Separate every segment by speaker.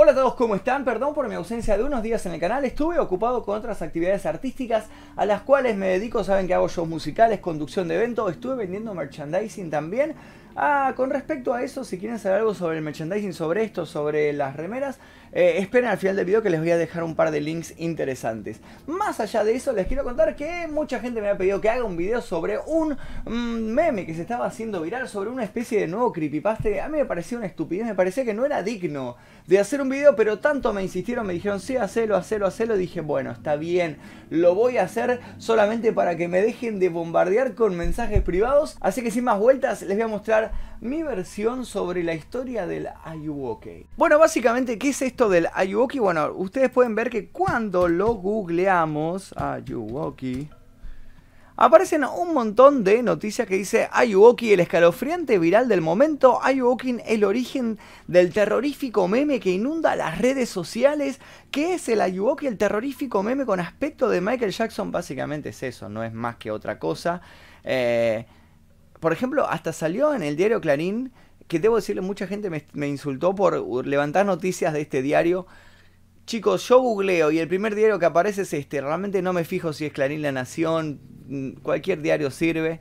Speaker 1: Hola a todos, ¿cómo están? Perdón por mi ausencia de unos días en el canal. Estuve ocupado con otras actividades artísticas a las cuales me dedico. Saben que hago shows musicales, conducción de eventos, estuve vendiendo merchandising también. Ah, con respecto a eso, si quieren saber algo sobre el merchandising, sobre esto, sobre las remeras, eh, esperen al final del video que les voy a dejar un par de links interesantes. Más allá de eso, les quiero contar que mucha gente me ha pedido que haga un video sobre un mm, meme que se estaba haciendo viral, sobre una especie de nuevo creepypaste. A mí me parecía una estupidez, me parecía que no era digno de hacer un video, pero tanto me insistieron, me dijeron, sí, hacelo, hacelo, hacelo. dije, bueno, está bien, lo voy a hacer solamente para que me dejen de bombardear con mensajes privados. Así que sin más vueltas, les voy a mostrar mi versión sobre la historia del Ayuwoke. Bueno, básicamente, ¿qué es esto del Ayuoki. Bueno, ustedes pueden ver que cuando lo googleamos, Ayuwoki aparecen un montón de noticias que dice Ayuoki, el escalofriante viral del momento, Ayuoki, el origen del terrorífico meme que inunda las redes sociales, ¿qué es el Ayuoki, el terrorífico meme con aspecto de Michael Jackson? Básicamente es eso, no es más que otra cosa. Eh, por ejemplo, hasta salió en el diario Clarín, que debo decirle, mucha gente me, insultó por levantar noticias de este diario. Chicos, yo googleo y el primer diario que aparece es este. Realmente no me fijo si es Clarín La Nación, mm, cualquier diario sirve.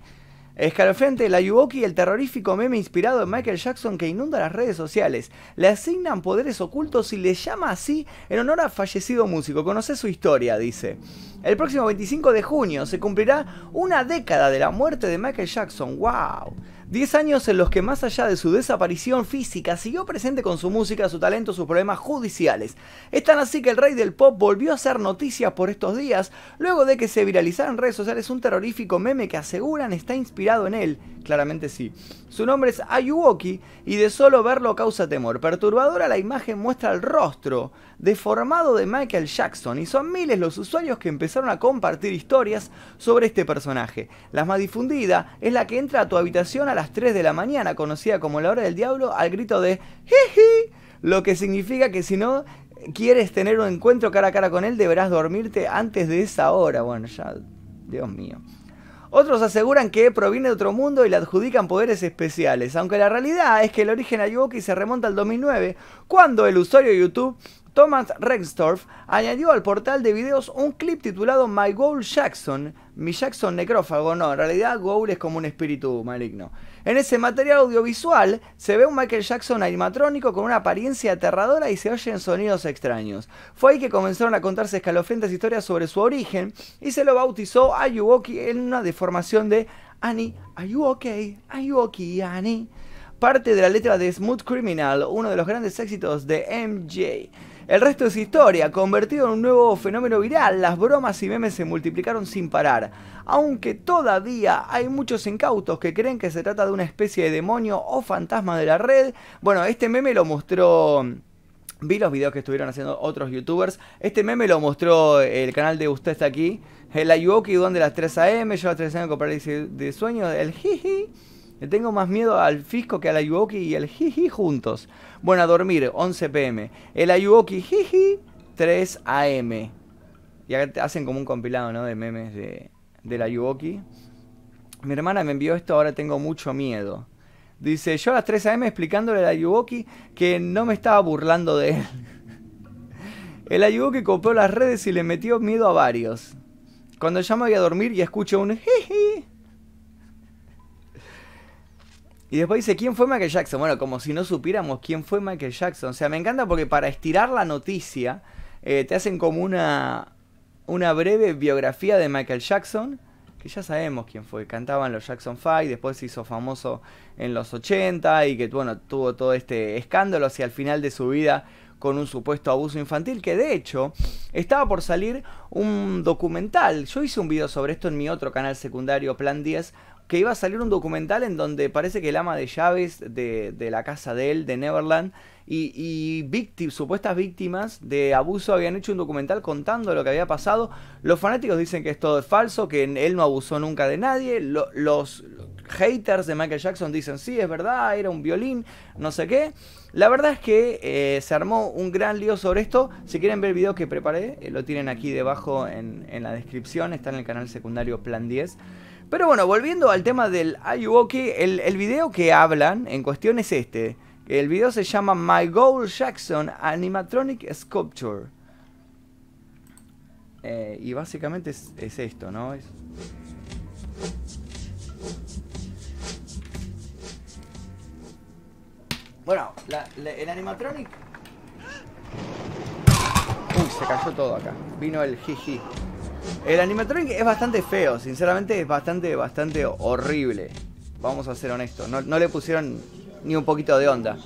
Speaker 1: Escalofriante, la y el terrorífico meme inspirado en Michael Jackson que inunda las redes sociales. Le asignan poderes ocultos y le llama así en honor a fallecido músico. Conoce su historia, dice. El próximo 25 de junio se cumplirá una década de la muerte de Michael Jackson. ¡Wow! 10 años en los que más allá de su desaparición física siguió presente con su música, su talento, sus problemas judiciales. Es tan así que el rey del pop volvió a hacer noticias por estos días, luego de que se viralizara en redes sociales un terrorífico meme que aseguran está inspirado en él. Claramente sí. Su nombre es Ayuoki y de solo verlo causa temor. Perturbadora la imagen muestra el rostro deformado de Michael Jackson y son miles los usuarios que empezaron a compartir historias sobre este personaje. La más difundida es la que entra a tu habitación a las 3 de la mañana, conocida como la hora del diablo, al grito de ¡Jiji! Lo que significa que si no quieres tener un encuentro cara a cara con él, deberás dormirte antes de esa hora. Bueno, ya, Dios mío. Otros aseguran que proviene de otro mundo y le adjudican poderes especiales, aunque la realidad es que el origen Yuki se remonta al 2009, cuando el usuario de YouTube Thomas Rexdorf añadió al portal de videos un clip titulado My Goal Jackson, mi Jackson necrófago, no, en realidad Goal es como un espíritu maligno. En ese material audiovisual se ve un Michael Jackson animatrónico con una apariencia aterradora y se oyen sonidos extraños. Fue ahí que comenzaron a contarse escalofriantes historias sobre su origen y se lo bautizó Ayuoki en una deformación de Annie, are you okay? Annie? parte de la letra de Smooth Criminal, uno de los grandes éxitos de MJ. El resto es historia, convertido en un nuevo fenómeno viral, las bromas y memes se multiplicaron sin parar, aunque todavía hay muchos incautos que creen que se trata de una especie de demonio o fantasma de la red. Bueno, este meme lo mostró Vi los videos que estuvieron haciendo otros youtubers. Este meme lo mostró el canal de Usted está aquí. El Ayuoki donde las 3 AM, yo a 3 AM con de sueño, el jiji. Le tengo más miedo al Fisco que al Ayuoki y al Jiji juntos. Bueno, a dormir, 11 pm. El Ayuoki Jiji, 3 am. Y hacen como un compilado, ¿no? De memes de, del Ayuoki. Mi hermana me envió esto, ahora tengo mucho miedo. Dice, yo a las 3 am explicándole al Ayuoki que no me estaba burlando de él. El Ayuoki copió las redes y le metió miedo a varios. Cuando ya me voy a dormir y escucho un jiji. Y después dice, ¿quién fue Michael Jackson? Bueno, como si no supiéramos quién fue Michael Jackson. O sea, me encanta porque para estirar la noticia, eh, te hacen como una, una breve biografía de Michael Jackson, que ya sabemos quién fue. Cantaban los Jackson Five, después se hizo famoso en los 80 y que bueno, tuvo todo este escándalo hacia el final de su vida con un supuesto abuso infantil, que de hecho estaba por salir un documental. Yo hice un video sobre esto en mi otro canal secundario, Plan 10, que iba a salir un documental en donde parece que el ama de llaves de, la casa de él, de Neverland, y, supuestas víctimas de abuso habían hecho un documental contando lo que había pasado. Los fanáticos dicen que esto es falso, que él no abusó nunca de nadie. los haters de Michael Jackson dicen, sí, es verdad, era un violín, no sé qué. La verdad es que eh, se armó un gran lío sobre esto. Si quieren ver el video que preparé, eh, lo tienen aquí debajo en, en la descripción, está en el canal secundario Plan 10. Pero bueno, volviendo al tema del Ayuoki, el, el video que hablan en cuestión es este. El video se llama My Goal Jackson Animatronic Sculpture. Eh, y básicamente es, esto, ¿no? Es... Bueno, el animatronic... Uy, se cayó todo acá. Vino el jiji. El animatronic es bastante feo, sinceramente es bastante, bastante horrible. Vamos a ser honestos, no, le pusieron ni un poquito de onda.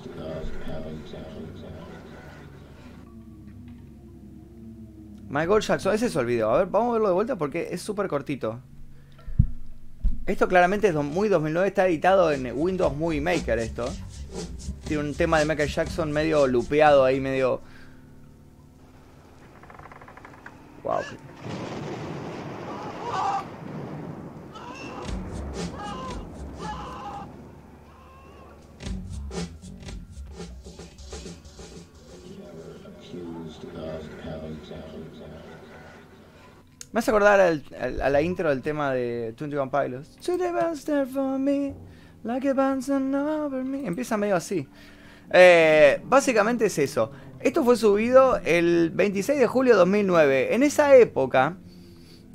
Speaker 1: Michael Jackson, ese es el video. A ver, vamos a verlo de vuelta porque es súper cortito. Esto claramente es muy 2009, está editado en Windows Movie Maker esto. Tiene un tema de Michael Jackson medio lupeado ahí, medio... Wow. Me hace acordar a la intro del tema de 21 Pilots. Empieza medio así. Eh, básicamente es eso. Esto fue subido el 26 de julio de 2009. En esa época,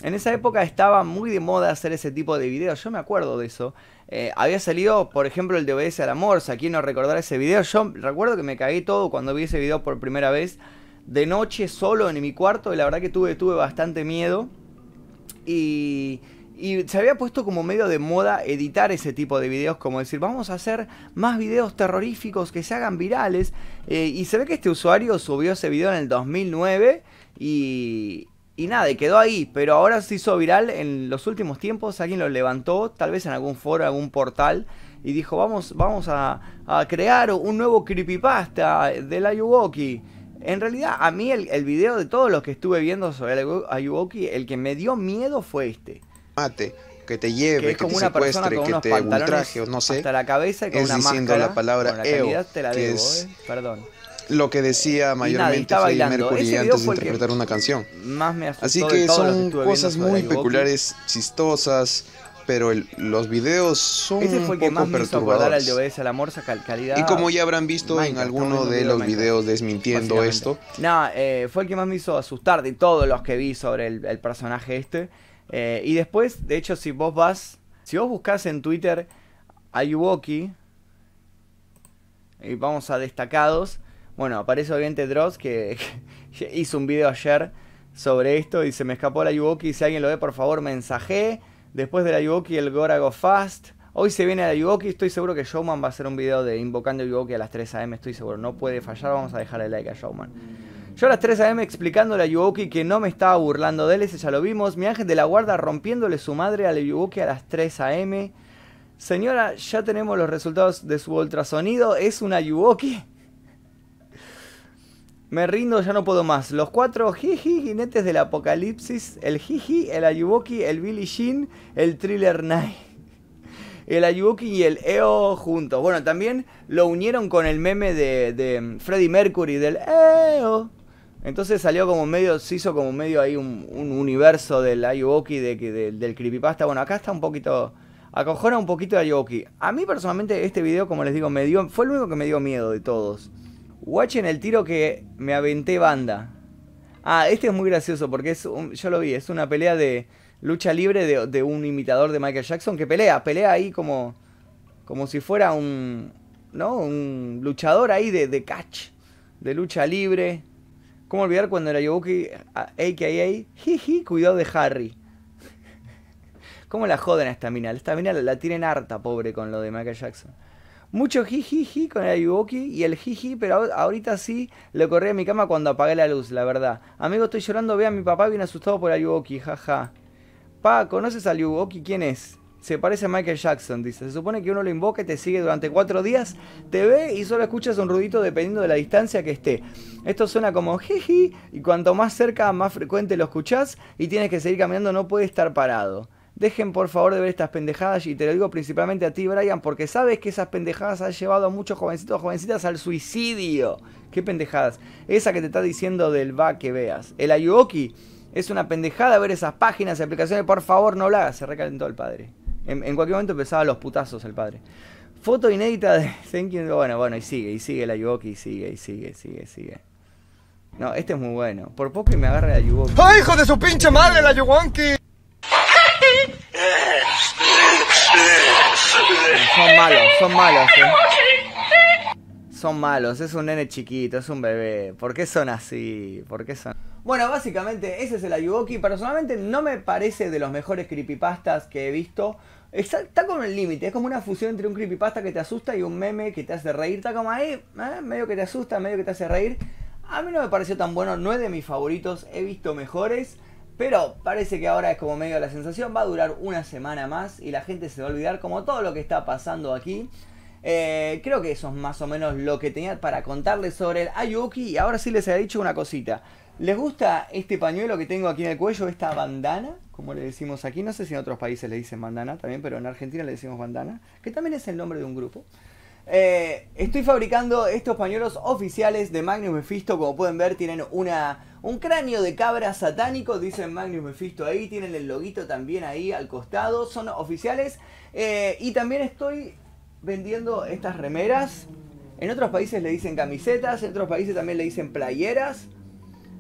Speaker 1: en esa época estaba muy de moda hacer ese tipo de videos. Yo me acuerdo de eso. Eh, había salido, por ejemplo, el de al amor. Morsa. quién no recordará ese video? Yo recuerdo que me cagué todo cuando vi ese video por primera vez de noche solo en mi cuarto y la verdad que tuve, tuve bastante miedo. Y, se había puesto como medio de moda editar ese tipo de videos, como decir, vamos a hacer más videos terroríficos que se hagan virales. Eh, y se ve que este usuario subió ese video en el 2009 y, y nada, y quedó ahí, pero ahora se hizo viral en los últimos tiempos, alguien lo levantó, tal vez en algún foro, algún portal, y dijo, vamos, vamos a, crear un nuevo creepypasta de la Yuwoki. En realidad, a mí el, el video de todos los que estuve viendo sobre Ayuoki, el que me dio miedo fue este. Mate, que te lleve, que, es como te una secuestre, que te ultraje, o no sé. Hasta la cabeza es una diciendo la palabra es... Eh, perdón lo que decía mayormente nada, Mercury antes de interpretar una canción. Así que son cosas muy peculiares, chistosas, pero los videos son un poco más me al de la calidad. Y como ya habrán visto en alguno de los videos desmintiendo esto. No, eh, fue el que más me hizo asustar de todos los que vi sobre el, personaje este. Eh, y después, de hecho, si vos vas, si vos buscas en Twitter Yuwoki. y vamos a destacados, bueno, aparece obviamente Dross que, hizo un video ayer sobre esto y se me escapó la y Si alguien lo ve, por favor, mensajé. Después de la Yuoki, el Gora Go Fast. Hoy se viene la Yuoki, estoy seguro que Showman va a hacer un video de invocando Yuoki a las 3 am, estoy seguro, no puede fallar, vamos a dejar el like a Showman. Yo a las 3 am explicando a Yuoki que no me estaba burlando de él, ese ya lo vimos. Mi ángel de la guarda rompiéndole su madre a la Yuoki a las 3 am. Señora, ya tenemos los resultados de su ultrasonido, es una Yuoki. Me rindo, ya no puedo más. Los cuatro jiji jinetes del apocalipsis. El jiji, el Ayuboki, el Billy Jean, el Thriller Night. El ayuki y el EO juntos. Bueno, también lo unieron con el meme de, Freddy Freddie Mercury del EO. Entonces salió como medio, se hizo como medio ahí un, universo del Ayubuki de, que del creepypasta. Bueno, acá está un poquito acojona un poquito de Ayubuki. A mí personalmente este video, como les digo, me fue el único que me dio miedo de todos. Watchen el tiro que me aventé banda. Ah, este es muy gracioso porque es yo lo vi, es una pelea de lucha libre de, un imitador de Michael Jackson que pelea, pelea ahí como, como si fuera un, ¿no? un luchador ahí de, de catch, de lucha libre. ¿Cómo olvidar cuando era Yobuki, a.k.a. Jiji, cuidado de Harry? ¿Cómo la joden a esta mina? Esta mina la tienen harta, pobre, con lo de Michael Jackson. Mucho jiji con el ayuboki y el jiji, pero ahorita sí lo corrí a mi cama cuando apagué la luz, la verdad. Amigo, estoy llorando, ve a mi papá bien asustado por el jaja. Pa, ¿conoces al ayuboki? ¿Quién es? Se parece a Michael Jackson, dice. Se supone que uno lo invoca y te sigue durante cuatro días, te ve y solo escuchas un ruidito dependiendo de la distancia que esté. Esto suena como jiji y cuanto más cerca, más frecuente lo escuchás y tienes que seguir caminando, no puedes estar parado. Dejen por favor de ver estas pendejadas y te lo digo principalmente a ti, Brian, porque sabes que esas pendejadas han llevado a muchos jovencitos, jovencitas al suicidio. ¿Qué pendejadas? Esa que te está diciendo del va que veas. El Ayuoki es una pendejada ver esas páginas y aplicaciones. Por favor, no lo hagas. Se recalentó el padre. En, cualquier momento empezaba los putazos el padre. Foto inédita de Bueno, bueno, y sigue, y sigue el Ayuoki, y sigue, y sigue, sigue, sigue. No, este es muy bueno. Por poco y me agarre el Ayuwoki. ¡Ay, ¡Ah, hijo de su pinche madre, el Ayuwoki! son malos, son malos. Eh. Son malos, es un nene chiquito, es un bebé. ¿Por qué son así? ¿Por qué son? Bueno, básicamente ese es el Ayuboki. Personalmente no me parece de los mejores creepypastas que he visto. Está, CON el límite, es como una fusión entre un creepypasta que te asusta y un meme que te hace reír. Está como ahí, eh, medio que te asusta, medio que te hace reír. A mí no me pareció tan bueno, no es de mis favoritos, he visto mejores. Pero parece que ahora es como medio la sensación, va a durar una semana más y la gente se va a olvidar como todo lo que está pasando aquí. Eh, creo que eso es más o menos lo que tenía para contarles sobre el Ayuki. Y ahora sí les he dicho una cosita. ¿Les gusta este pañuelo que tengo aquí en el cuello, esta bandana? Como le decimos aquí, no sé si en otros países le dicen bandana también, pero en Argentina le decimos bandana, que también es el nombre de un grupo. Eh, estoy fabricando estos pañuelos oficiales de Magnus Mephisto. Como pueden ver, tienen una, un cráneo de cabra satánico. Dicen Magnus Mephisto ahí. Tienen el loguito también ahí al costado. Son oficiales. Eh, y también estoy vendiendo estas remeras. En otros países le dicen camisetas. En otros países también le dicen playeras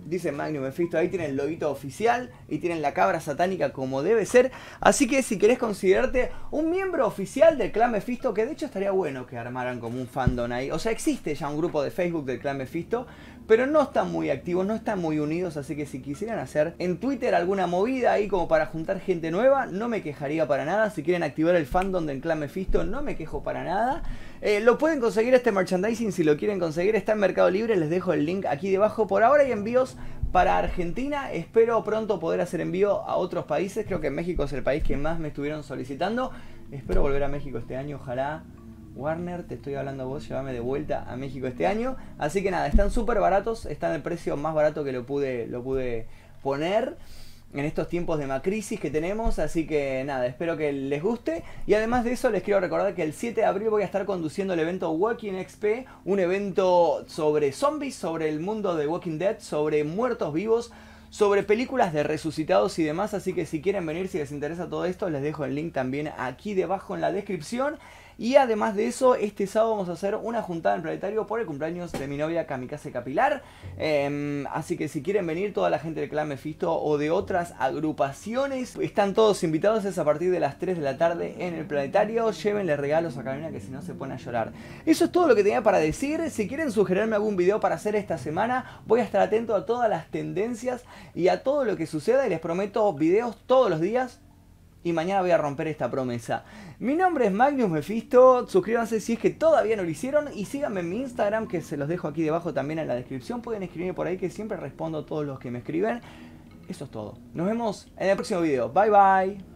Speaker 1: dice Magnum Mephisto, ahí tienen el lobito oficial y tienen la cabra satánica como debe ser. Así que si querés considerarte un miembro oficial del Clan Mephisto, que de hecho estaría bueno que armaran como un fandom ahí. O sea, existe ya un grupo de Facebook del Clan Mephisto, pero no están muy activos, no están muy unidos, así que si quisieran hacer en Twitter alguna movida ahí como para juntar gente nueva, no me quejaría para nada. Si quieren activar el fandom del Clan Mephisto, no me quejo para nada. Eh, lo pueden conseguir este merchandising si lo quieren conseguir. Está en Mercado Libre. Les dejo el link aquí debajo. Por ahora hay envíos para Argentina. Espero pronto poder hacer envío a otros países. Creo que México es el país que más me estuvieron solicitando. Espero volver a México este año. Ojalá. Warner, te estoy hablando a vos, llévame de vuelta a México este año. Así que nada, están súper baratos, están el precio más barato que lo pude, lo pude poner en estos tiempos de macrisis que tenemos, así que nada, espero que les guste. Y además de eso, les quiero recordar que el 7 de abril voy a estar conduciendo el evento Walking XP, un evento sobre zombies, sobre el mundo de Walking Dead, sobre muertos vivos, sobre películas de resucitados y demás, así que si quieren venir, si les interesa todo esto, les dejo el link también aquí debajo en la descripción. Y además de eso, este sábado vamos a hacer una juntada en planetario por el cumpleaños de mi novia Kamikaze Capilar. Em, así que si quieren venir, toda la gente del Clan Mephisto o de otras agrupaciones, están todos invitados. Es a partir de las 3 de la tarde en el planetario. Llévenle regalos a Carolina que si no se pone a llorar. Eso es todo lo que tenía para decir. Si quieren sugerirme algún video para hacer esta semana, voy a estar atento a todas las tendencias y a todo lo que suceda. Y les prometo videos todos los días y mañana voy a romper esta promesa. Mi nombre es Magnus Mephisto, suscríbanse si es que todavía no lo hicieron y síganme en mi Instagram que se los dejo aquí debajo también en la descripción. Pueden escribirme por ahí que siempre respondo a todos los que me escriben. Eso es todo. Nos vemos en el próximo video. Bye bye.